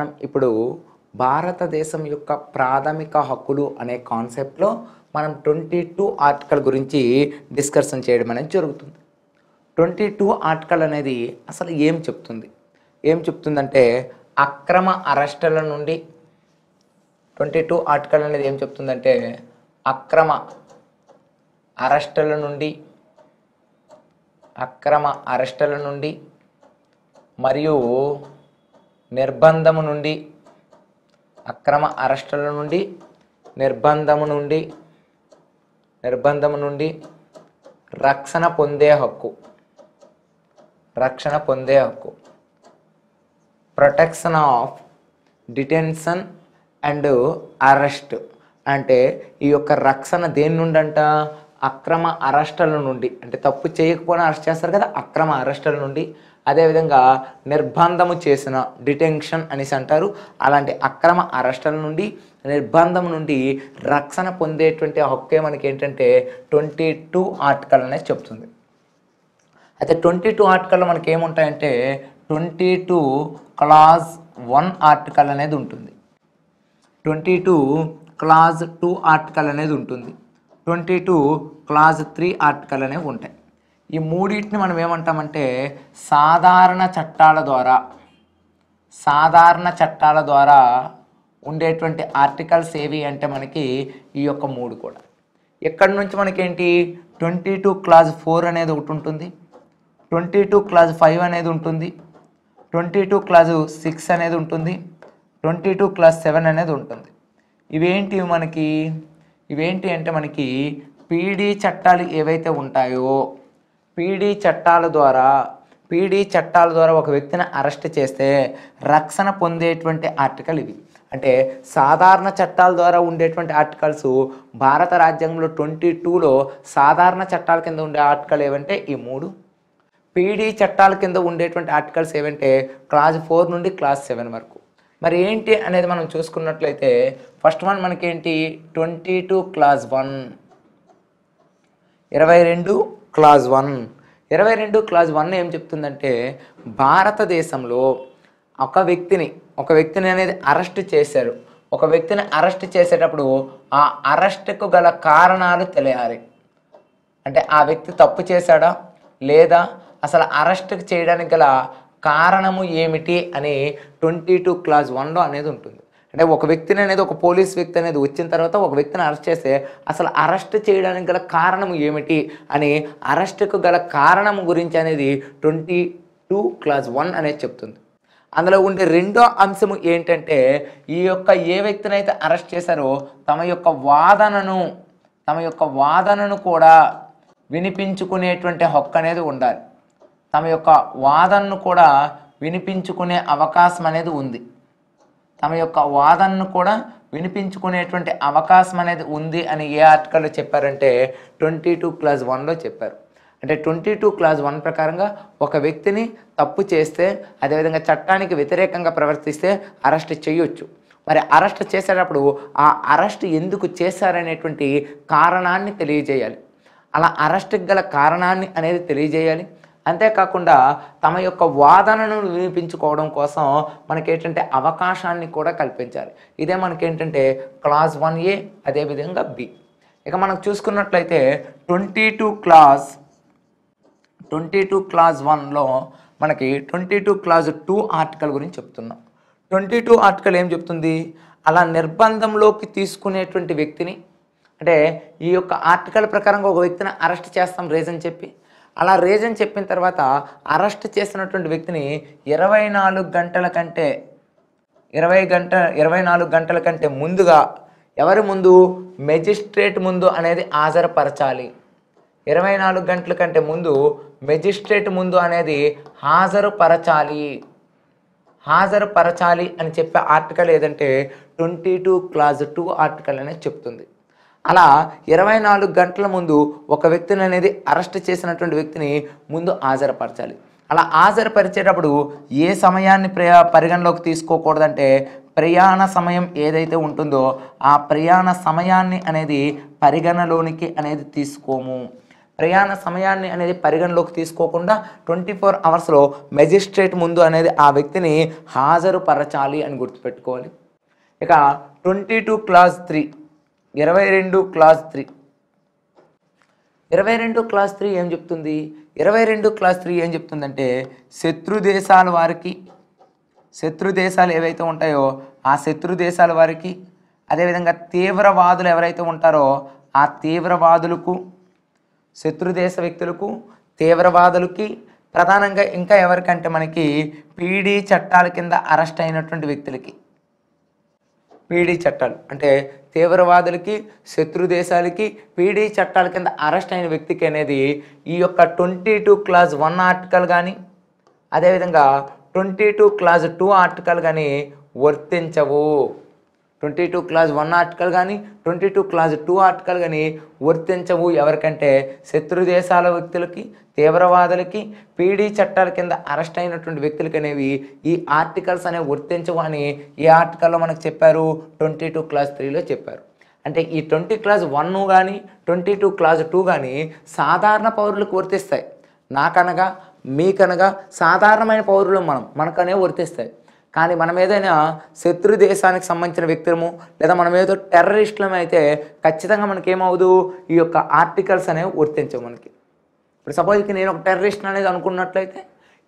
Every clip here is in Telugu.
మనం ఇప్పుడు భారతదేశం యొక్క ప్రాథమిక హక్కులు అనే కాన్సెప్ట్లో మనం ట్వంటీ టూ ఆర్టికల్ గురించి డిస్కషన్ చేయడం అనేది జరుగుతుంది ట్వంటీ టూ ఆర్టికల్ అనేది అసలు ఏం చెప్తుంది ఏం చెప్తుందంటే అక్రమ అరెస్టుల నుండి ట్వంటీ టూ ఆర్టికల్ అనేది ఏం చెప్తుందంటే అక్రమ అరెస్టుల నుండి అక్రమ అరెస్టుల నుండి మరియు నిర్బంధము నుండి అక్రమ అరెస్టుల నుండి నిర్బంధము నుండి నిర్బంధము నుండి రక్షణ పొందే హక్కు రక్షణ పొందే హక్కు protection of detention and arrest అంటే ఈ యొక్క రక్షణ దేని నుండి అంట అక్రమ అరెస్టుల నుండి అంటే తప్పు చేయకపోయినా అరెస్ట్ చేస్తారు కదా అక్రమ అరెస్టుల నుండి అదేవిధంగా నిర్బంధము చేసిన డిటెన్షన్ అనేసి అంటారు అలాంటి అక్రమ అరెస్టుల నుండి నిర్బంధం నుండి రక్షణ పొందేటువంటి హక్కే మనకి ఏంటంటే ట్వంటీ టూ ఆర్టికల్ అనేది చెప్తుంది అయితే ట్వంటీ టూ ఆర్టికల్ మనకి ఏముంటాయంటే twenty two clause one article అనేది ఉంటుంది twenty two clause two article అనేది ఉంటుంది twenty two clause three article అనేవి ఉంటాయి ఈ మూడింటిని మనం ఏమంటామంటే సాధారణ చట్టాల ద్వారా సాధారణ చట్టాల ద్వారా ఉండేటువంటి ఆర్టికల్స్ ఏవి అంటే మనకి ఈ యొక్క మూడు కూడా ఎక్కడి నుంచి మనకేంటి ట్వంటీ టూ క్లాజ్ ఫోర్ అనేది ఒకటి ఉంటుంది ట్వంటీ టూ క్లాజ్ ఫైవ్ అనేది ఉంటుంది ట్వంటీ టూ క్లాజ్ సిక్స్ అనేది ఉంటుంది ట్వంటీ టూ క్లాజ్ సెవెన్ అనేది ఉంటుంది ఇవేంటి మనకి ఇవేంటి అంటే మనకి పీడీ చట్టాలు ఏవైతే ఉంటాయో పీడీ చట్టాల ద్వారా పీడీ చట్టాల ద్వారా ఒక వ్యక్తిని అరెస్ట్ చేస్తే రక్షణ పొందేటువంటి ఆర్టికల్ ఇవి అంటే సాధారణ చట్టాల ద్వారా ఉండేటువంటి ఆర్టికల్స్ భారత రాజ్యాంగంలో ట్వంటీ టూలో సాధారణ చట్టాల కింద ఉండే ఆర్టికల్ ఏవంటే ఈ మూడు పీడీ చట్టాల కింద ఉండేటువంటి ఆర్టికల్స్ ఏవంటే క్లాస్ ఫోర్ నుండి క్లాస్ సెవెన్ వరకు మరి ఏంటి అనేది మనం చూసుకున్నట్లయితే ఫస్ట్ వన్ మనకేంటి ట్వంటీ టూ క్లాస్ వన్ ఇరవై రెండు క్లాజ్ వన్ ఇరవై రెండు క్లాజ్ వన్ ఏం చెప్తుందంటే భారతదేశంలో ఒక వ్యక్తిని ఒక వ్యక్తిని అనేది అరెస్ట్ చేశారు ఒక వ్యక్తిని అరెస్ట్ చేసేటప్పుడు ఆ అరెస్ట్కు గల కారణాలు తెలియాలి అంటే ఆ వ్యక్తి తప్పు చేశాడా లేదా అసలు అరెస్ట్ చేయడానికి గల కారణము ఏమిటి అని ట్వంటీ టూ క్లాజ్ వన్లో అనేది ఉంటుంది అంటే ఒక వ్యక్తిని అనేది ఒక పోలీస్ వ్యక్తి అనేది వచ్చిన తర్వాత ఒక వ్యక్తిని అరెస్ట్ చేస్తే అసలు అరెస్ట్ చేయడానికి గల కారణం ఏమిటి అని అరెస్ట్కు గల కారణం గురించి అనేది ట్వంటీ టూ క్లాస్ వన్ అనేది చెప్తుంది అందులో ఉండే రెండో అంశము ఏంటంటే ఈ యొక్క ఏ వ్యక్తినైతే అరెస్ట్ చేశారో తమ యొక్క వాదనను తమ యొక్క వాదనను కూడా వినిపించుకునేటువంటి హక్కు అనేది ఉండాలి తమ యొక్క వాదనను కూడా వినిపించుకునే అవకాశం అనేది ఉంది తమ యొక్క వాదనను కూడా వినిపించుకునేటువంటి అవకాశం అనేది ఉంది అని ఏ ఆర్టికల్లో చెప్పారంటే ట్వంటీ టూ క్లాస్ వన్లో చెప్పారు అంటే ట్వంటీ టూ క్లాస్ వన్ ప్రకారంగా ఒక వ్యక్తిని తప్పు చేస్తే అదేవిధంగా చట్టానికి వ్యతిరేకంగా ప్రవర్తిస్తే అరెస్ట్ చేయొచ్చు మరి అరెస్ట్ చేసేటప్పుడు ఆ అరెస్ట్ ఎందుకు చేశారనేటువంటి కారణాన్ని తెలియజేయాలి అలా అరెస్ట్కి గల కారణాన్ని అనేది తెలియజేయాలి అంతేకాకుండా తమ యొక్క వాదనను వినిపించుకోవడం కోసం మనకేంటంటే అవకాశాన్ని కూడా కల్పించాలి ఇదే మనకేంటంటే క్లాస్ వన్ ఏ అదేవిధంగా బి ఇక మనం చూసుకున్నట్లయితే twenty two clause twenty two clause వన్లో మనకి twenty two clause two article గురించి చెప్తున్నాం ట్వంటీ టూ ఆర్టికల్ ఏం చెప్తుంది అలా నిర్బంధంలోకి తీసుకునేటువంటి వ్యక్తిని అంటే ఈ యొక్క ఆర్టికల్ ప్రకారంగా ఒక వ్యక్తిని అరెస్ట్ చేస్తాం రీజన్ చెప్పి అలా రీజన్ చెప్పిన తర్వాత అరెస్ట్ చేసినటువంటి వ్యక్తిని ఇరవై నాలుగు గంటల కంటే ఇరవై గంట ఇరవై నాలుగు గంటల కంటే ముందుగా ఎవరి ముందు మెజిస్ట్రేట్ ముందు అనేది హాజరుపరచాలి ఇరవై నాలుగు గంటల కంటే ముందు మెజిస్ట్రేట్ ముందు అనేది హాజరుపరచాలి హాజరుపరచాలి అని చెప్పే ఆర్టికల్ ఏదంటే twenty two clause two article అనేది చెప్తుంది అలా ఇరవై నాలుగు గంటల ముందు ఒక వ్యక్తిని అనేది అరెస్ట్ చేసినటువంటి వ్యక్తిని ముందు హాజరుపరచాలి అలా హాజరుపరిచేటప్పుడు ఏ సమయాన్ని ప్రయా పరిగణలోకి తీసుకోకూడదంటే ప్రయాణ సమయం ఏదైతే ఉంటుందో ఆ ప్రయాణ సమయాన్ని అనేది పరిగణలోనికి అనేది తీసుకోము ప్రయాణ సమయాన్ని అనేది పరిగణలోకి తీసుకోకుండా ట్వంటీ ఫోర్ అవర్స్లో మెజిస్ట్రేట్ ముందు అనేది ఆ వ్యక్తిని హాజరుపరచాలి అని గుర్తుపెట్టుకోవాలి ఇక ట్వంటీ టూ క్లాస్ త్రీ ఇరవై రెండు క్లాస్ త్రీ ఇరవై రెండు క్లాస్ త్రీ ఏం చెప్తుంది ఇరవై రెండు క్లాస్ త్రీ ఏం చెప్తుందంటే శత్రు దేశాల వారికి శత్రు దేశాలు ఏవైతే ఉంటాయో ఆ శత్రు దేశాల వారికి అదేవిధంగా తీవ్రవాదులు ఎవరైతే ఉంటారో ఆ తీవ్రవాదులకు శత్రు దేశ వ్యక్తులకు తీవ్రవాదులకి ప్రధానంగా ఇంకా ఎవరికంటే మనకి పీడీ చట్టాల కింద అరెస్ట్ అయినటువంటి వ్యక్తులకి పీడీ చట్టాలు అంటే తీవ్రవాదులకి శత్రు దేశాలకి పీడీ చట్టాల కింద అరెస్ట్ అయిన వ్యక్తికి అనేది ఈ యొక్క twenty two clause one article కానీ అదేవిధంగా twenty two clause two article కానీ వర్తించవు twenty two clause one article కానీ twenty two clause two article కానీ వర్తించవు ఎవరికంటే శత్రు దేశాల వ్యక్తులకి తీవ్రవాదులకి పీడీ చట్టాల కింద అరెస్ట్ అయినటువంటి వ్యక్తులకి అనేవి ఈ ఆర్టికల్స్ అనేవి వర్తించవు అని ఈ ఆర్టికల్లో మనకు చెప్పారు ట్వంటీ టూ క్లాస్ త్రీలో చెప్పారు అంటే ఈ ట్వంటీ క్లాజ్ వన్ కానీ ట్వంటీ టూ క్లాజ్ టూ కానీ సాధారణ పౌరులకు వర్తిస్తాయి నాకనగా మీకనగా సాధారణమైన పౌరులు మనం మనకనే వర్తిస్తాయి కానీ మనం ఏదైనా శత్రు దేశానికి సంబంధించిన వ్యక్తులము లేదా మనం ఏదో టెర్రరిస్టులం అయితే ఖచ్చితంగా మనకేమవుదు ఈ యొక్క ఆర్టికల్స్ అనేవి వర్తించవు మనకి ఇప్పుడు సపోజ్కి నేను ఒక టెర్రరిస్ట్ అనేది అనుకున్నట్లయితే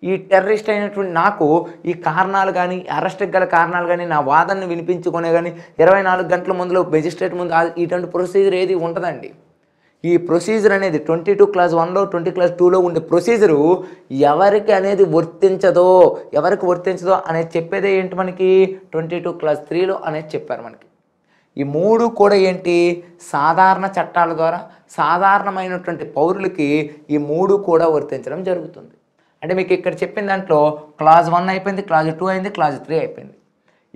ఈ టెర్రరిస్ట్ అయినటువంటి నాకు ఈ కారణాలు కానీ అరెస్ట్కి గల కారణాలు కానీ నా వాదనను వినిపించుకునే కానీ ఇరవై నాలుగు గంటల ముందులో మెజిస్ట్రేట్ ముందు ఇటువంటి ప్రొసీజర్ ఏది ఉంటుందండి ఈ ప్రొసీజర్ అనేది ట్వంటీ టూ క్లాస్ వన్లో ట్వంటీ క్లాస్ టూలో ఉండే ప్రొసీజరు ఎవరికి అనేది వర్తించదో ఎవరికి వర్తించదో అనేది చెప్పేదే ఏంటి మనకి ట్వంటీ టూ క్లాస్ త్రీలో అనేది చెప్పారు మనకి ఈ మూడు కూడా ఏంటి సాధారణ చట్టాల ద్వారా సాధారణమైనటువంటి పౌరులకి ఈ మూడు కూడా వర్తించడం జరుగుతుంది అంటే మీకు ఇక్కడ చెప్పిన దాంట్లో క్లాజ్ వన్ అయిపోయింది క్లాజ్ టూ అయింది క్లాజ్ త్రీ అయిపోయింది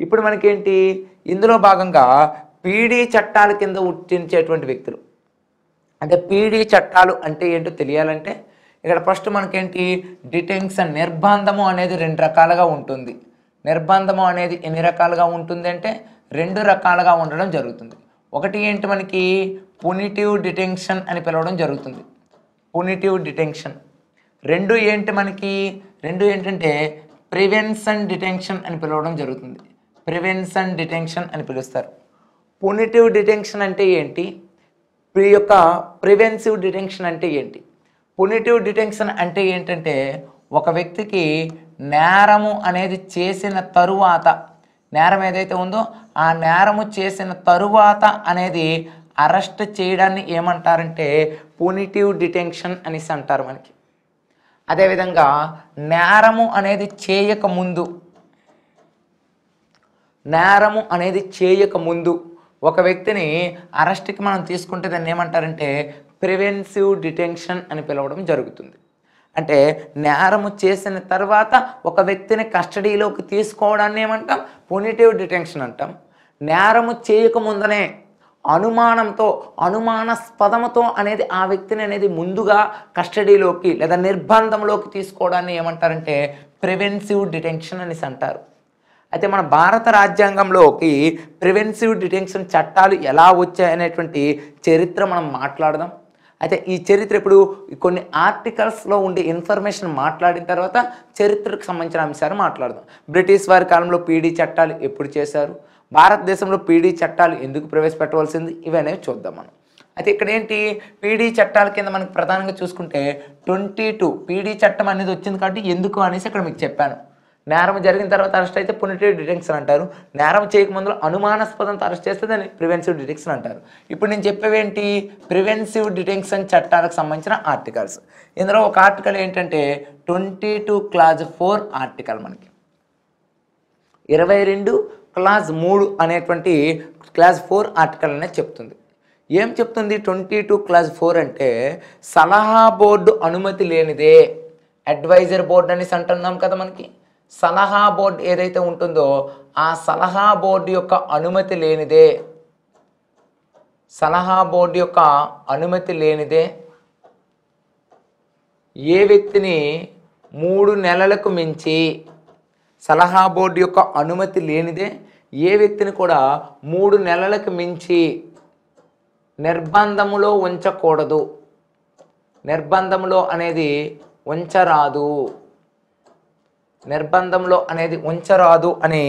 ఇప్పుడు మనకేంటి ఇందులో భాగంగా పీడీ చట్టాల కింద ఉట్టించేటువంటి వ్యక్తులు అంటే పీడీ చట్టాలు అంటే ఏంటో తెలియాలంటే ఇక్కడ ఫస్ట్ మనకేంటి డిటెన్షన్ నిర్బంధము అనేది రెండు రకాలుగా ఉంటుంది నిర్బంధము అనేది ఎన్ని రకాలుగా ఉంటుంది అంటే రెండు రకాలుగా ఉండడం జరుగుతుంది ఒకటి ఏంటి మనకి పునిటివ్ డిటెన్షన్ అని పిలవడం జరుగుతుంది పునిటివ్ డిటెన్షన్ రెండు ఏంటి మనకి రెండు ఏంటంటే ప్రివెన్షన్ డిటెన్షన్ అని పిలవడం జరుగుతుంది ప్రివెన్షన్ డిటెన్షన్ అని పిలుస్తారు పునిటివ్ డిటెన్షన్ అంటే ఏంటి ఈ యొక్క ప్రివెన్సివ్ డిటెన్షన్ అంటే ఏంటి పునిటివ్ డిటెన్షన్ అంటే ఏంటంటే ఒక వ్యక్తికి నేరము అనేది చేసిన తరువాత నేరం ఏదైతే ఉందో ఆ నేరము చేసిన తరువాత అనేది అరెస్ట్ చేయడాన్ని ఏమంటారంటే పునిటివ్ డిటెన్షన్ అనేసి అంటారు మనకి అదేవిధంగా నేరము అనేది చేయకముందు నేరము అనేది చేయకముందు ఒక వ్యక్తిని అరెస్ట్కి మనం తీసుకుంటే దాన్ని ఏమంటారంటే ప్రివెన్సివ్ డిటెన్షన్ అని పిలవడం జరుగుతుంది అంటే నేరము చేసిన తర్వాత ఒక వ్యక్తిని కస్టడీలోకి తీసుకోవడాన్ని ఏమంటాం పొనిటివ్ డిటెన్షన్ అంటాం నేరము చేయకముందనే అనుమానంతో అనుమానాస్పదముతో అనేది ఆ వ్యక్తిని అనేది ముందుగా కస్టడీలోకి లేదా నిర్బంధంలోకి తీసుకోవడాన్ని ఏమంటారంటే ప్రివెన్సివ్ డిటెన్షన్ అనేసి అంటారు అయితే మన భారత రాజ్యాంగంలోకి ప్రివెన్సివ్ డిటెన్షన్ చట్టాలు ఎలా వచ్చాయనేటువంటి చరిత్ర మనం మాట్లాడదాం అయితే ఈ చరిత్ర ఇప్పుడు కొన్ని ఆర్టికల్స్లో ఉండే ఇన్ఫర్మేషన్ మాట్లాడిన తర్వాత చరిత్రకు సంబంధించిన అంశాలు మాట్లాడదాం బ్రిటిష్ వారి కాలంలో పీడీ చట్టాలు ఎప్పుడు చేశారు భారతదేశంలో పీడీ చట్టాలు ఎందుకు ప్రవేశపెట్టవలసింది ఇవనేవి చూద్దాం మనం అయితే ఇక్కడ ఏంటి పీడీ చట్టాల కింద మనకి ప్రధానంగా చూసుకుంటే ట్వంటీ టూ పీడీ చట్టం అనేది వచ్చింది కాబట్టి ఎందుకు అనేసి ఇక్కడ మీకు చెప్పాను నేరం జరిగిన తర్వాత అరెస్ట్ అయితే పునిటివ్ డిటెక్షన్ అంటారు నేరం చేయకముందు అనుమానాస్పదంతో అరెస్ట్ చేస్తే దాన్ని ప్రివెన్సివ్ డిటెక్షన్ అంటారు ఇప్పుడు నేను చెప్పేవేంటి ప్రివెన్సివ్ డిటెక్షన్ చట్టాలకు సంబంధించిన ఆర్టికల్స్ ఇందులో ఒక ఆర్టికల్ ఏంటంటే twenty two clause four article మనకి ఇరవై రెండు క్లాజ్ మూడు అనేటువంటి క్లాజ్ ఫోర్ ఆర్టికల్ అనేది చెప్తుంది ఏం చెప్తుంది ట్వంటీ టూ క్లాజ్ ఫోర్ అంటే సలహా బోర్డు అనుమతి లేనిదే అడ్వైజర్ బోర్డు అనేసి అంటున్నాం కదా మనకి సలహా బోర్డు ఏదైతే ఉంటుందో ఆ సలహా బోర్డు యొక్క అనుమతి లేనిదే సలహా బోర్డు యొక్క అనుమతి లేనిదే ఏ వ్యక్తిని మూడు నెలలకు మించి సలహా బోర్డు యొక్క అనుమతి లేనిదే ఏ వ్యక్తిని కూడా మూడు నెలలకు మించి నిర్బంధములో ఉంచకూడదు నిర్బంధములో అనేది ఉంచరాదు నిర్బంధంలో అనేది ఉంచరాదు అని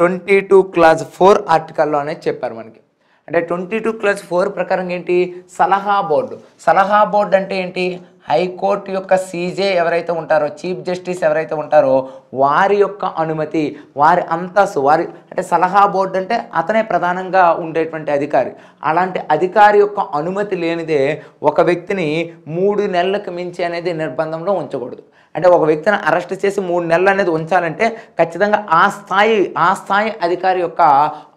ట్వంటీ టూ క్లాస్ ఫోర్ ఆర్టికల్లో అనేది చెప్పారు మనకి అంటే ట్వంటీ టూ క్లాస్ ఫోర్ ప్రకారం ఏంటి సలహా బోర్డు సలహా బోర్డు అంటే ఏంటి హైకోర్టు యొక్క సీజే ఎవరైతే ఉంటారో చీఫ్ జస్టిస్ ఎవరైతే ఉంటారో వారి యొక్క అనుమతి వారి అంతస్తు వారి అంటే సలహా బోర్డు అంటే అతనే ప్రధానంగా ఉండేటువంటి అధికారి అలాంటి అధికారి యొక్క అనుమతి లేనిదే ఒక వ్యక్తిని మూడు నెలలకు మించి అనేది నిర్బంధంలో ఉంచకూడదు అంటే ఒక వ్యక్తిని అరెస్ట్ చేసి మూడు నెలలు అనేది ఉంచాలంటే ఖచ్చితంగా ఆ స్థాయి ఆ స్థాయి అధికారి యొక్క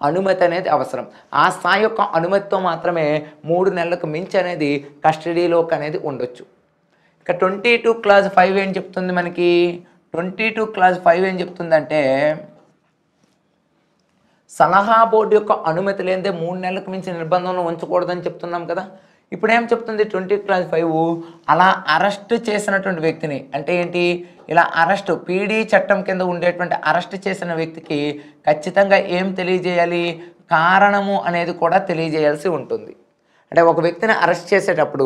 అనుమతి అనేది అవసరం ఆ స్థాయి యొక్క అనుమతితో మాత్రమే మూడు నెలలకు మించి అనేది కస్టడీలోకి అనేది ఉండొచ్చు ఇక ట్వంటీ టూ క్లాస్ ఫైవ్ ఏం చెప్తుంది మనకి ట్వంటీ టూ క్లాస్ ఫైవ్ ఏం చెప్తుందంటే సలహా బోర్డు యొక్క అనుమతి లేనిదే మూడు నెలలకు మించి నిర్బంధంలో ఉంచకూడదని చెప్తున్నాం కదా ఇప్పుడు ఏం చెప్తుంది ట్వంటీ క్లాస్ ఫైవ్ అలా అరెస్ట్ చేసినటువంటి వ్యక్తిని అంటే ఏంటి ఇలా అరెస్ట్ పీడీ చట్టం కింద ఉండేటువంటి అరెస్ట్ చేసిన వ్యక్తికి ఖచ్చితంగా ఏం తెలియజేయాలి కారణము అనేది కూడా తెలియజేయాల్సి ఉంటుంది అంటే ఒక వ్యక్తిని అరెస్ట్ చేసేటప్పుడు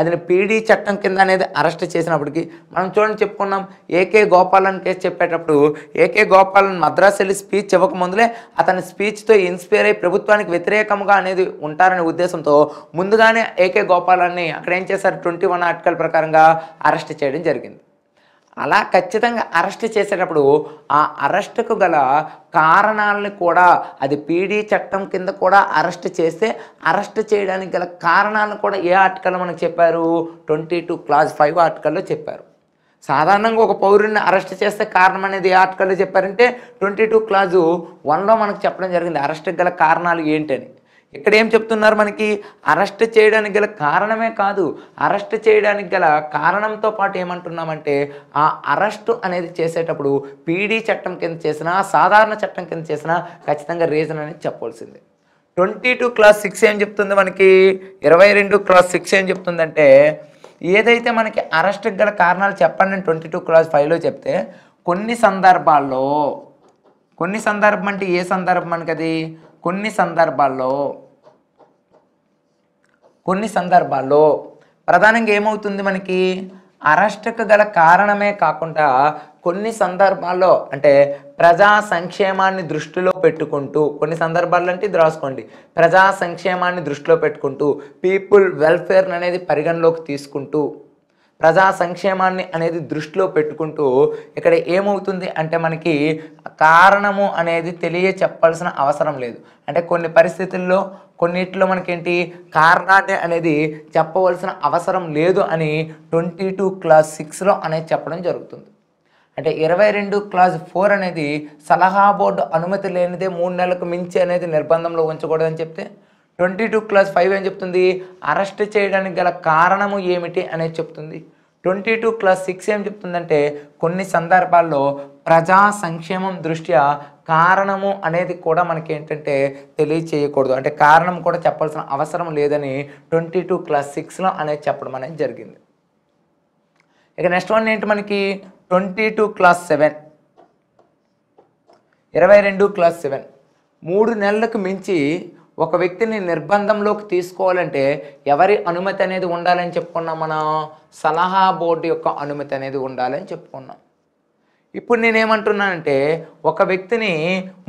అతని పీడీ చట్టం కింద అనేది అరెస్ట్ చేసినప్పటికీ మనం చూడండి చెప్పుకున్నాం ఏకే గోపాలన్ కేసు చెప్పేటప్పుడు ఏకే గోపాలన్ మద్రాసు వెళ్ళి స్పీచ్ ఇవ్వకముందులే అతని స్పీచ్తో ఇన్స్పైర్ అయ్యి ప్రభుత్వానికి వ్యతిరేకంగా అనేది ఉంటారనే ఉద్దేశంతో ముందుగానే ఏకే గోపాలన్ని అక్కడ ఏం చేశారు ట్వంటీ వన్ ఆర్టికల్ ప్రకారంగా అరెస్ట్ చేయడం జరిగింది అలా ఖచ్చితంగా అరెస్ట్ చేసేటప్పుడు ఆ అరెస్టుకు గల కారణాలని కూడా అది పీడీ చట్టం కింద కూడా అరెస్ట్ చేస్తే అరెస్ట్ చేయడానికి గల కారణాలను కూడా ఏ ఆర్టికల్ మనకు చెప్పారు ట్వంటీ టూ క్లాస్ ఫైవ్ ఆర్టికల్లో చెప్పారు సాధారణంగా ఒక పౌరుడిని అరెస్ట్ చేస్తే కారణం అనేది ఏ ఆర్టికల్లో చెప్పారంటే ట్వంటీ టూ క్లాజు వన్లో మనకు చెప్పడం జరిగింది అరెస్ట్కి గల కారణాలు ఏంటని ఇక్కడ ఏం చెప్తున్నారు మనకి అరెస్ట్ చేయడానికి గల కారణమే కాదు అరెస్ట్ చేయడానికి గల కారణంతో పాటు ఏమంటున్నామంటే ఆ అరెస్ట్ అనేది చేసేటప్పుడు పీడీ చట్టం కింద చేసినా సాధారణ చట్టం కింద చేసినా ఖచ్చితంగా రీజన్ అనేది చెప్పవలసిందే ట్వంటీ టూ క్లాస్ సిక్స్ ఏం చెప్తుంది మనకి ఇరవై రెండు క్లాస్ సిక్స్ ఏం చెప్తుందంటే ఏదైతే మనకి అరెస్ట్కి గల కారణాలు చెప్పండి నేను ట్వంటీ టూ క్లాస్ ఫైవ్లో చెప్తే కొన్ని సందర్భాల్లో కొన్ని సందర్భం అంటే ఏ సందర్భం మనకి అది కొన్ని సందర్భాల్లో కొన్ని సందర్భాల్లో ప్రధానంగా ఏమవుతుంది మనకి అరెస్టుకు గల కారణమే కాకుండా కొన్ని సందర్భాల్లో అంటే ప్రజా సంక్షేమాన్ని దృష్టిలో పెట్టుకుంటూ కొన్ని సందర్భాల్లో అంటే ఇది రాసుకోండి ప్రజా సంక్షేమాన్ని దృష్టిలో పెట్టుకుంటూ పీపుల్ వెల్ఫేర్ అనేది పరిగణలోకి తీసుకుంటూ ప్రజా సంక్షేమాన్ని అనేది దృష్టిలో పెట్టుకుంటూ ఇక్కడ ఏమవుతుంది అంటే మనకి కారణము అనేది తెలియ చెప్పాల్సిన అవసరం లేదు అంటే కొన్ని పరిస్థితుల్లో కొన్నిట్లో మనకేంటి కారణాన్ని అనేది చెప్పవలసిన అవసరం లేదు అని ట్వంటీ టూ క్లాస్ సిక్స్లో అనేది చెప్పడం జరుగుతుంది అంటే ఇరవై రెండు క్లాస్ ఫోర్ అనేది సలహా బోర్డు అనుమతి లేనిదే మూడు నెలలకు మించి అనేది నిర్బంధంలో ఉంచకూడదని చెప్తే ట్వంటీ టూ క్లాస్ ఫైవ్ ఏం చెప్తుంది అరెస్ట్ చేయడానికి గల కారణము ఏమిటి అనేది చెప్తుంది ట్వంటీ టూ క్లాస్ సిక్స్ ఏం చెప్తుందంటే కొన్ని సందర్భాల్లో ప్రజా సంక్షేమం దృష్ట్యా కారణము అనేది కూడా మనకి ఏంటంటే తెలియచేయకూడదు అంటే కారణం కూడా చెప్పాల్సిన అవసరం లేదని ట్వంటీ టూ క్లాస్ సిక్స్లో అనేది చెప్పడం అనేది జరిగింది ఇక నెక్స్ట్ వన్ ఏంటి మనకి ట్వంటీ టూ క్లాస్ సెవెన్ ఇరవై రెండు క్లాస్ సెవెన్ మూడు నెలలకు మించి ఒక వ్యక్తిని నిర్బంధంలోకి తీసుకోవాలంటే ఎవరి అనుమతి అనేది ఉండాలని చెప్పుకున్నాం మనం సలహా బోర్డు యొక్క అనుమతి అనేది ఉండాలని చెప్పుకున్నాం ఇప్పుడు నేనేమంటున్నానంటే ఒక వ్యక్తిని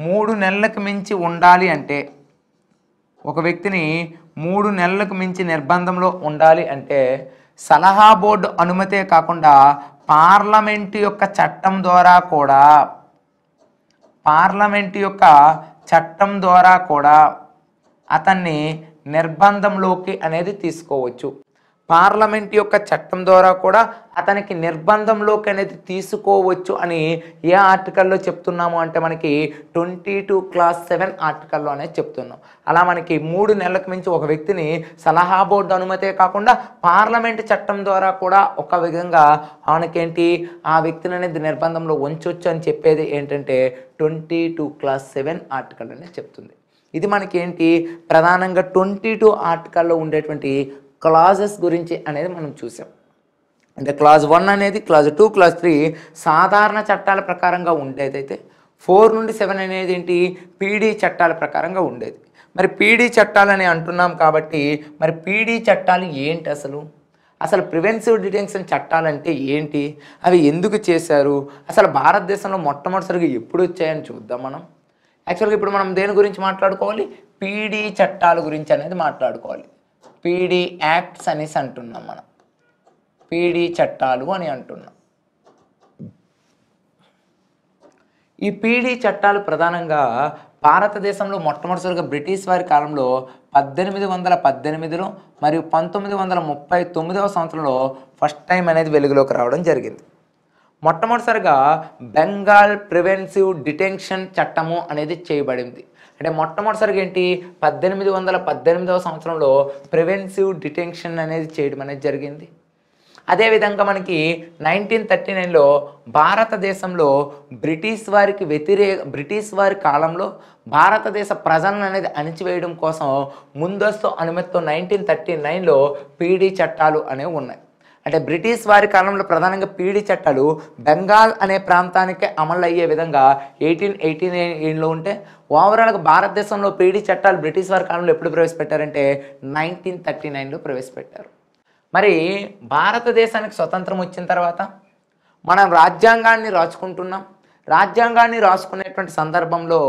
మూడు నెలలకు మించి ఉండాలి అంటే ఒక వ్యక్తిని మూడు నెలలకు మించి నిర్బంధంలో ఉండాలి అంటే సలహా బోర్డు అనుమతే కాకుండా పార్లమెంటు యొక్క చట్టం ద్వారా కూడా పార్లమెంటు యొక్క చట్టం ద్వారా కూడా అతన్ని నిర్బంధంలోకి అనేది తీసుకోవచ్చు పార్లమెంట్ యొక్క చట్టం ద్వారా కూడా అతనికి నిర్బంధంలోకి అనేది తీసుకోవచ్చు అని ఏ ఆర్టికల్లో చెప్తున్నాము అంటే మనకి ట్వంటీ టూ క్లాస్ సెవెన్ ఆర్టికల్లో అనేది చెప్తున్నాం అలా మనకి మూడు నెలలకు మించి ఒక వ్యక్తిని సలహా బోర్డు అనుమతే కాకుండా పార్లమెంట్ చట్టం ద్వారా కూడా ఒక విధంగా మనకేంటి ఆ వ్యక్తిని అనేది నిర్బంధంలో ఉంచవచ్చు అని చెప్పేది ఏంటంటే twenty two clause seven article అనేది చెప్తుంది ఇది మనకేంటి ప్రధానంగా ట్వంటీ టూ ఆర్టికల్లో ఉండేటువంటి క్లాజెస్ గురించి అనేది మనం చూసాం అంటే క్లాజ్ వన్ అనేది క్లాజ్ టూ క్లాజ్ త్రీ సాధారణ చట్టాల ప్రకారంగా ఉండేదైతే ఫోర్ నుండి సెవెన్ అనేది ఏంటి పీడీ చట్టాల ప్రకారంగా ఉండేది మరి పీడీ చట్టాలని అంటున్నాం కాబట్టి మరి పీడీ చట్టాలు ఏంటి అసలు అసలు ప్రివెన్సివ్ డిటెన్షన్ చట్టాలంటే ఏంటి అవి ఎందుకు చేశారు అసలు భారతదేశంలో మొట్టమొదటిసారిగా ఎప్పుడు వచ్చాయని చూద్దాం మనం యాక్చువల్గా ఇప్పుడు మనం దేని గురించి మాట్లాడుకోవాలి పీడీ చట్టాల గురించి అనేది మాట్లాడుకోవాలి పీడీ యాక్ట్స్ అనేసి అంటున్నాం మనం పీడీ చట్టాలు అని అంటున్నాం ఈ పీడీ చట్టాలు ప్రధానంగా భారతదేశంలో మొట్టమొదటిసారిగా బ్రిటిష్ వారి కాలంలో పద్దెనిమిది వందల పద్దెనిమిదిలో మరియు పంతొమ్మిది వందల ముప్పై తొమ్మిదవ సంవత్సరంలో ఫస్ట్ టైం అనేది వెలుగులోకి రావడం జరిగింది మొట్టమొదటిసారిగా బెంగాల్ ప్రివెన్సివ్ డిటెన్షన్ చట్టము అనేది చేయబడింది అంటే మొట్టమొదటిసారిగా ఏంటి పద్దెనిమిది వందల పద్దెనిమిదవ సంవత్సరంలో ప్రివెన్సివ్ డిటెన్షన్ అనేది చేయడం అనేది జరిగింది అదేవిధంగా మనకి నైన్టీన్ థర్టీ నైన్లో భారతదేశంలో బ్రిటిష్ వారికి వ్యతిరేక బ్రిటిష్ వారి కాలంలో భారతదేశ ప్రజలను అనేది అణిచివేయడం కోసం ముందస్తు అనుమతితో నైన్టీన్ థర్టీ నైన్లో పీడీ చట్టాలు అనేవి ఉన్నాయి అంటే బ్రిటిష్ వారి కాలంలో ప్రధానంగా పీడి చట్టాలు బెంగాల్ అనే ప్రాంతానికి అమలు అయ్యే విధంగా ఎయిటీన్ ఎయిటీన్ ఎయిన్లో ఉంటే ఓవరాల్గా భారతదేశంలో పీడి చట్టాలు బ్రిటిష్ వారి కాలంలో ఎప్పుడు ప్రవేశపెట్టారంటే నైన్టీన్ థర్టీ నైన్లో ప్రవేశపెట్టారు మరి భారతదేశానికి స్వతంత్రం వచ్చిన తర్వాత మనం రాజ్యాంగాన్ని రాచుకుంటున్నాం రాజ్యాంగాన్ని రాసుకునేటువంటి సందర్భంలో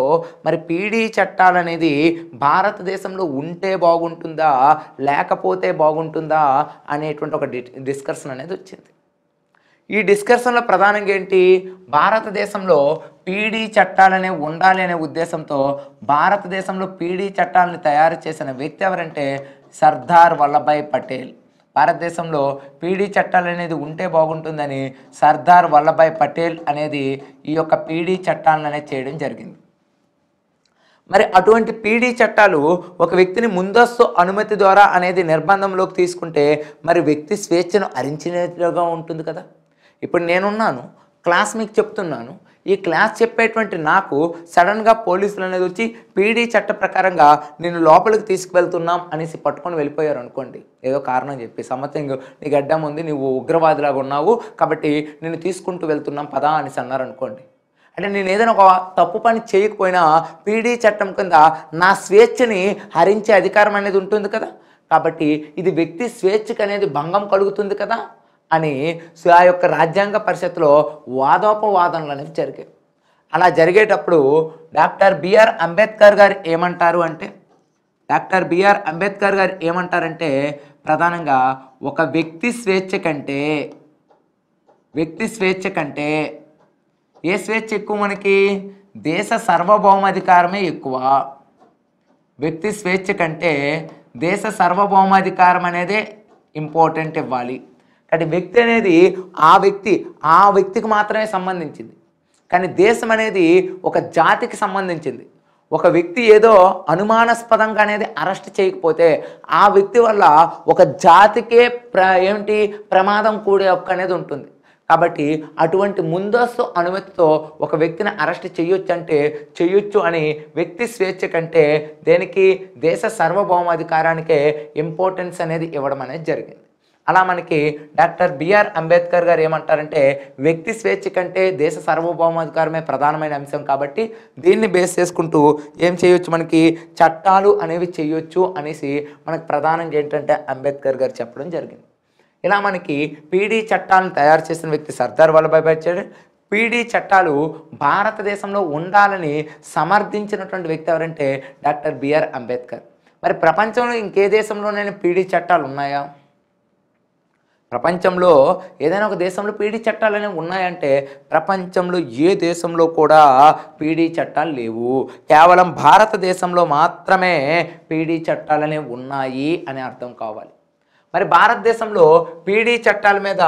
మరి పీడీ చట్టాలు అనేది భారతదేశంలో ఉంటే బాగుంటుందా లేకపోతే బాగుంటుందా అనేటువంటి ఒక డిస్కషన్ అనేది వచ్చింది ఈ డిస్కషన్లో ప్రధానంగా ఏంటి భారతదేశంలో పీడీ చట్టాలనే ఉండాలి అనే ఉద్దేశంతో భారతదేశంలో పీడీ చట్టాలను తయారు చేసిన వ్యక్తి ఎవరంటే సర్దార్ వల్లభాయ్ పటేల్ భారతదేశంలో పీడీ చట్టాలు అనేది ఉంటే బాగుంటుందని సర్దార్ వల్లభాయ్ పటేల్ అనేది ఈ యొక్క పీడీ చట్టాలను అనేది చేయడం జరిగింది మరి అటువంటి పీడీ చట్టాలు ఒక వ్యక్తిని ముందస్తు అనుమతి ద్వారా అనేది నిర్బంధంలోకి తీసుకుంటే మరి వ్యక్తి స్వేచ్ఛను అరించినట్లుగా ఉంటుంది కదా ఇప్పుడు నేనున్నాను క్లాస్ మీకు చెప్తున్నాను ఈ క్లాస్ చెప్పేటువంటి నాకు సడన్గా పోలీసులు అనేది వచ్చి పీడీ చట్ట ప్రకారంగా నేను లోపలికి తీసుకువెళ్తున్నాం అనేసి పట్టుకొని వెళ్ళిపోయారు అనుకోండి ఏదో కారణం చెప్పి సంథింగ్ నీకు గడ్డం ఉంది నువ్వు ఉగ్రవాదిలాగా ఉన్నావు కాబట్టి నేను తీసుకుంటూ వెళ్తున్నాం పదా అనేసి అన్నారనుకోండి అంటే నేను ఏదైనా ఒక తప్పు పని చేయకపోయినా పీడీ చట్టం కింద నా స్వేచ్ఛని హరించే అధికారం అనేది ఉంటుంది కదా కాబట్టి ఇది వ్యక్తి స్వేచ్ఛకు అనేది భంగం కలుగుతుంది కదా అని ఆ యొక్క రాజ్యాంగ పరిషత్లో వాదోపవాదనలు అనేవి జరిగాయి అలా జరిగేటప్పుడు డాక్టర్ బిఆర్ అంబేద్కర్ గారు ఏమంటారు అంటే డాక్టర్ బిఆర్ అంబేద్కర్ గారు ఏమంటారంటే ప్రధానంగా ఒక వ్యక్తి స్వేచ్ఛ కంటే వ్యక్తి స్వేచ్ఛ కంటే ఏ స్వేచ్ఛ ఎక్కువ మనకి దేశ సార్వభౌమాధికారమే ఎక్కువ వ్యక్తి స్వేచ్ఛ కంటే దేశ సార్వభౌమాధికారం అనేదే ఇంపార్టెంట్ ఇవ్వాలి కానీ వ్యక్తి అనేది ఆ వ్యక్తి ఆ వ్యక్తికి మాత్రమే సంబంధించింది కానీ దేశం అనేది ఒక జాతికి సంబంధించింది ఒక వ్యక్తి ఏదో అనుమానాస్పదంగా అనేది అరెస్ట్ చేయకపోతే ఆ వ్యక్తి వల్ల ఒక జాతికే ప్ర ఏమిటి ప్రమాదం కూడే అనేది ఉంటుంది కాబట్టి అటువంటి ముందస్తు అనుమతితో ఒక వ్యక్తిని అరెస్ట్ చేయొచ్చు అంటే చేయొచ్చు అని వ్యక్తి స్వేచ్ఛ కంటే దేనికి దేశ సార్వభౌమాధికారానికే ఇంపార్టెన్స్ అనేది ఇవ్వడం అనేది జరిగింది అలా మనకి డాక్టర్ బిఆర్ అంబేద్కర్ గారు ఏమంటారంటే వ్యక్తి స్వేచ్ఛ కంటే దేశ సార్వభౌమాధికారమే ప్రధానమైన అంశం కాబట్టి దీన్ని బేస్ చేసుకుంటూ ఏం చేయొచ్చు మనకి చట్టాలు అనేవి చేయొచ్చు అనేసి మనకు ప్రధానంగా ఏంటంటే అంబేద్కర్ గారు చెప్పడం జరిగింది ఇలా మనకి పీడీ చట్టాలను తయారు చేసిన వ్యక్తి సర్దార్ వల్లభాయ్ పటేల్ పీడీ చట్టాలు భారతదేశంలో ఉండాలని సమర్థించినటువంటి వ్యక్తి ఎవరంటే డాక్టర్ బిఆర్ అంబేద్కర్ మరి ప్రపంచంలో ఇంకే దేశంలోనైనా పీడీ చట్టాలు ఉన్నాయా ప్రపంచంలో ఏదైనా ఒక దేశంలో పీడీ చట్టాలు అనేవి ఉన్నాయంటే ప్రపంచంలో ఏ దేశంలో కూడా పీడీ చట్టాలు లేవు కేవలం భారతదేశంలో మాత్రమే పీడీ చట్టాలు అనేవి ఉన్నాయి అని అర్థం కావాలి మరి భారతదేశంలో పీడీ చట్టాల మీద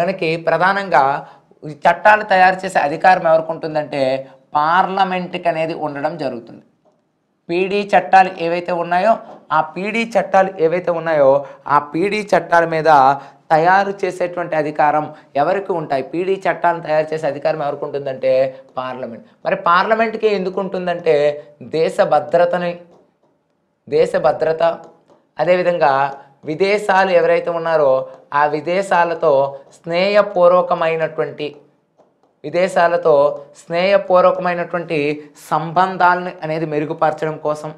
మనకి ప్రధానంగా చట్టాలు తయారు చేసే అధికారం ఎవరికి ఉంటుందంటే పార్లమెంట్కి అనేది ఉండడం జరుగుతుంది పీడీ చట్టాలు ఏవైతే ఉన్నాయో ఆ పీడీ చట్టాలు ఏవైతే ఉన్నాయో ఆ పీడీ చట్టాల మీద తయారు చేసేటువంటి అధికారం ఎవరికి ఉంటాయి పీడీ చట్టాలను తయారు చేసే అధికారం ఎవరికి ఉంటుందంటే పార్లమెంట్ మరి పార్లమెంట్కి ఎందుకు ఉంటుందంటే దేశ భద్రతని దేశ భద్రత అదేవిధంగా విదేశాలు ఎవరైతే ఉన్నారో ఆ విదేశాలతో స్నేహపూర్వకమైనటువంటి విదేశాలతో స్నేహపూర్వకమైనటువంటి సంబంధాలని అనేది మెరుగుపరచడం కోసం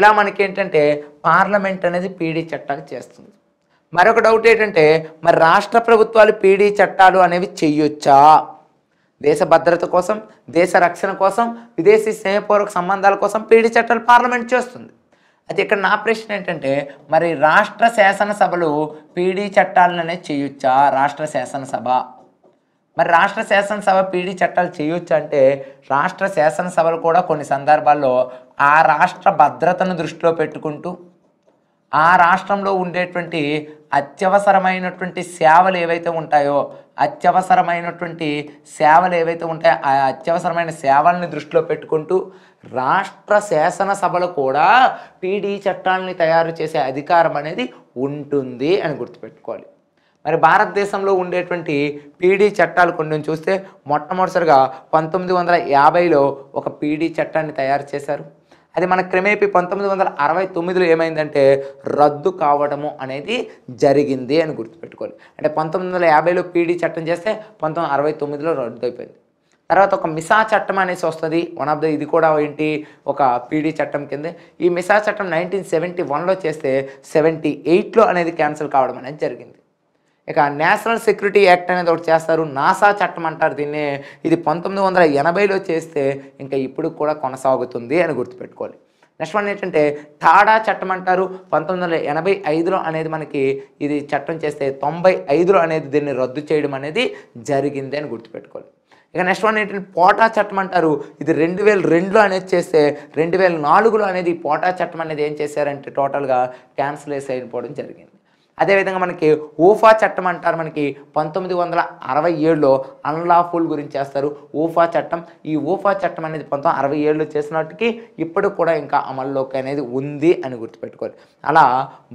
ఇలా మనకేంటంటే పార్లమెంట్ అనేది పీడీ చట్టాలు చేస్తుంది మరొక డౌట్ ఏంటంటే మరి రాష్ట్ర ప్రభుత్వాలు పీడీ చట్టాలు అనేవి చెయ్యొచ్చా దేశ భద్రత కోసం దేశ రక్షణ కోసం విదేశీ స్నేహపూర్వక సంబంధాల కోసం పీడీ చట్టాలు పార్లమెంట్ చేస్తుంది అయితే ఇక్కడ నా ప్రశ్న ఏంటంటే మరి రాష్ట్ర శాసనసభలు పీడీ చట్టాలను అనేది చేయొచ్చా రాష్ట్ర శాసనసభ మరి రాష్ట్ర శాసనసభ పీడీ చట్టాలు చేయొచ్చు అంటే రాష్ట్ర శాసనసభలు కూడా కొన్ని సందర్భాల్లో ఆ రాష్ట్ర భద్రతను దృష్టిలో పెట్టుకుంటూ ఆ రాష్ట్రంలో ఉండేటువంటి అత్యవసరమైనటువంటి సేవలు ఏవైతే ఉంటాయో అత్యవసరమైనటువంటి సేవలు ఏవైతే ఉంటాయో ఆ అత్యవసరమైన సేవల్ని దృష్టిలో పెట్టుకుంటూ రాష్ట్ర శాసనసభలు కూడా పీడీ చట్టాలని తయారు చేసే అధికారం అనేది ఉంటుంది అని గుర్తుపెట్టుకోవాలి మరి భారతదేశంలో ఉండేటువంటి పీడీ చట్టాలు కొన్ని చూస్తే మొట్టమొదటిసారిగా పంతొమ్మిది వందల యాభైలో ఒక పీడీ చట్టాన్ని తయారు చేశారు అది మన క్రమేపీ పంతొమ్మిది వందల అరవై తొమ్మిదిలో ఏమైందంటే రద్దు కావడము అనేది జరిగింది అని గుర్తుపెట్టుకోవాలి అంటే పంతొమ్మిది వందల యాభైలో పీడీ చట్టం చేస్తే పంతొమ్మిది అరవై తొమ్మిదిలో రద్దు అయిపోయింది తర్వాత ఒక మిసా చట్టం అనేసి వస్తుంది వన్ ఆఫ్ ద ఇది కూడా ఏంటి ఒక పీడీ చట్టం కింద ఈ మిసా చట్టం నైన్టీన్ సెవెంటీ వన్లో చేస్తే సెవెంటీ ఎయిట్లో అనేది క్యాన్సిల్ కావడం అనేది జరిగింది ఇక నేషనల్ సెక్యూరిటీ యాక్ట్ అనేది ఒకటి చేస్తారు నాసా చట్టం అంటారు దీన్ని ఇది పంతొమ్మిది వందల ఎనభైలో చేస్తే ఇంకా ఇప్పుడు కూడా కొనసాగుతుంది అని గుర్తుపెట్టుకోవాలి నెక్స్ట్ వన్ ఏంటంటే టాడా చట్టం అంటారు పంతొమ్మిది వందల ఎనభై ఐదులో అనేది మనకి ఇది చట్టం చేస్తే తొంభై ఐదులో అనేది దీన్ని రద్దు చేయడం అనేది జరిగింది అని గుర్తుపెట్టుకోవాలి ఇక నెక్స్ట్ వన్ ఏంటంటే పోటా చట్టం అంటారు ఇది రెండు వేల రెండులో అనేది చేస్తే రెండు వేల నాలుగులో అనేది పోటా చట్టం అనేది ఏం చేశారంటే టోటల్గా క్యాన్సిల్ వేసి అయిపోవడం జరిగింది అదేవిధంగా మనకి ఊఫా చట్టం అంటారు మనకి పంతొమ్మిది వందల అరవై ఏడులో అన్లాఫుల్ గురించి చేస్తారు ఊఫా చట్టం ఈ ఊఫా చట్టం అనేది పంతొమ్మిది అరవై ఏడులో చేసినట్టుకి ఇప్పుడు కూడా ఇంకా అమల్లోకి అనేది ఉంది అని గుర్తుపెట్టుకోవాలి అలా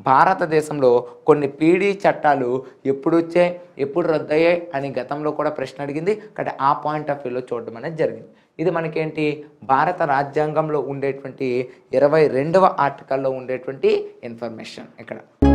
భారతదేశంలో కొన్ని పీడీ చట్టాలు ఎప్పుడు వచ్చాయి ఎప్పుడు రద్దయ్యాయి అని గతంలో కూడా ప్రశ్న అడిగింది కాబట్టి ఆ పాయింట్ ఆఫ్ వ్యూలో చూడడం అనేది జరిగింది ఇది మనకేంటి భారత రాజ్యాంగంలో ఉండేటువంటి ఇరవై రెండవ ఆర్టికల్లో ఉండేటువంటి ఇన్ఫర్మేషన్ ఇక్కడ